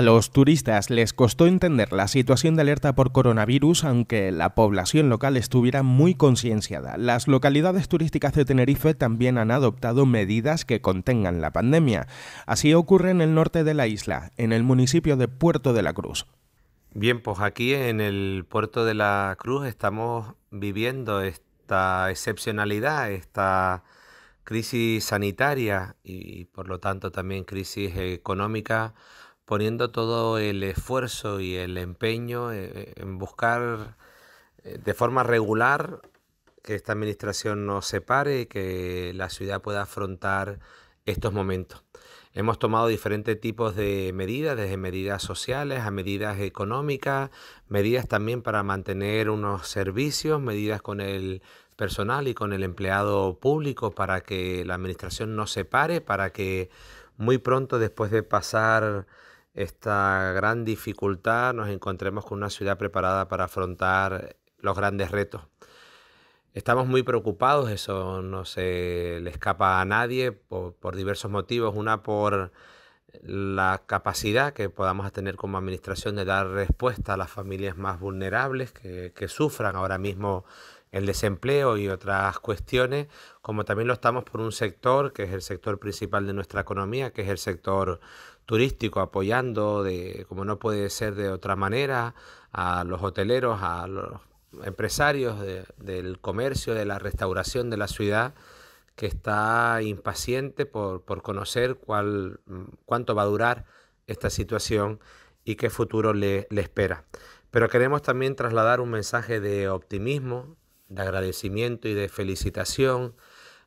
A los turistas les costó entender la situación de alerta por coronavirus, aunque la población local estuviera muy concienciada. Las localidades turísticas de Tenerife también han adoptado medidas que contengan la pandemia. Así ocurre en el norte de la isla, en el municipio de Puerto de la Cruz. Bien, pues aquí en el Puerto de la Cruz estamos viviendo esta excepcionalidad, esta crisis sanitaria y por lo tanto también crisis económica poniendo todo el esfuerzo y el empeño eh, eh, en buscar eh, de forma regular que esta administración nos separe y que la ciudad pueda afrontar estos momentos. Hemos tomado diferentes tipos de medidas, desde medidas sociales a medidas económicas, medidas también para mantener unos servicios, medidas con el personal y con el empleado público para que la administración no se pare, para que muy pronto después de pasar esta gran dificultad nos encontremos con una ciudad preparada para afrontar los grandes retos. Estamos muy preocupados, eso no se le escapa a nadie por, diversos motivos. Una por la capacidad que podamos tener como administración de dar respuesta a las familias más vulnerables que, que sufran ahora mismo el desempleo y otras cuestiones, como también lo estamos por un sector que es el sector principal de nuestra economía, que es el sector turístico, apoyando, de, como no puede ser de otra manera, a los hoteleros, a los empresarios del comercio, de la restauración de la ciudad, que está impaciente por, conocer cuál, cuánto va a durar esta situación y qué futuro le, le espera. Pero queremos también trasladar un mensaje de optimismo, de agradecimiento y de felicitación.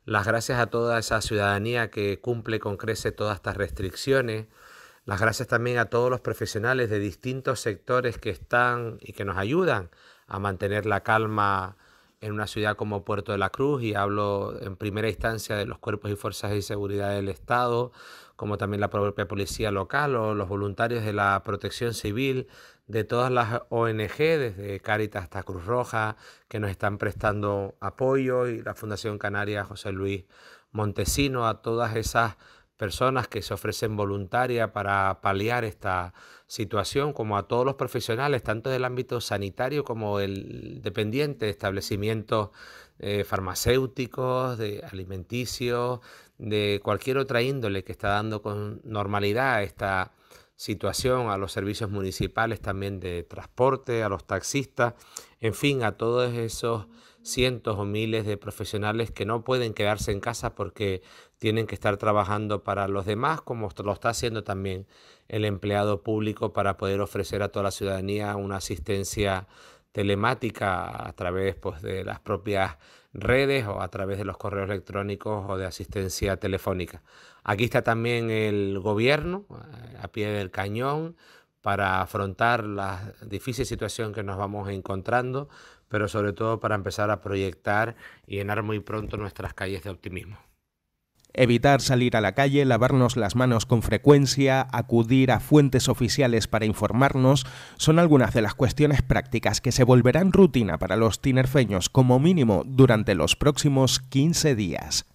Las gracias a toda esa ciudadanía que cumple con crece todas estas restricciones. Las gracias también a todos los profesionales de distintos sectores que están y que nos ayudan a mantener la calma en una ciudad como Puerto de la Cruz y hablo en primera instancia de los cuerpos y fuerzas de seguridad del Estado, como también la propia policía local o los voluntarios de la protección civil, de todas las ONG, desde Cáritas hasta Cruz Roja, que nos están prestando apoyo y la Fundación Canaria José Luis Montesino, a todas esas personas que se ofrecen voluntaria para paliar esta situación, como a todos los profesionales, tanto del ámbito sanitario como el dependiente de establecimientos eh, farmacéuticos, de alimenticios, de cualquier otra índole que está dando con normalidad esta situación, a los servicios municipales también de transporte, a los taxistas, en fin, a todos esos cientos o miles de profesionales que no pueden quedarse en casa porque tienen que estar trabajando para los demás, como lo está haciendo también el empleado público para poder ofrecer a toda la ciudadanía una asistencia telemática a través pues, de las propias redes o a través de los correos electrónicos o de asistencia telefónica. Aquí está también el gobierno eh, a pie del cañón para afrontar la difícil situación que nos vamos encontrando, pero sobre todo para empezar a proyectar y llenar muy pronto nuestras calles de optimismo. Evitar salir a la calle, lavarnos las manos con frecuencia, acudir a fuentes oficiales para informarnos, son algunas de las cuestiones prácticas que se volverán rutina para los tinerfeños como mínimo durante los próximos 15 días.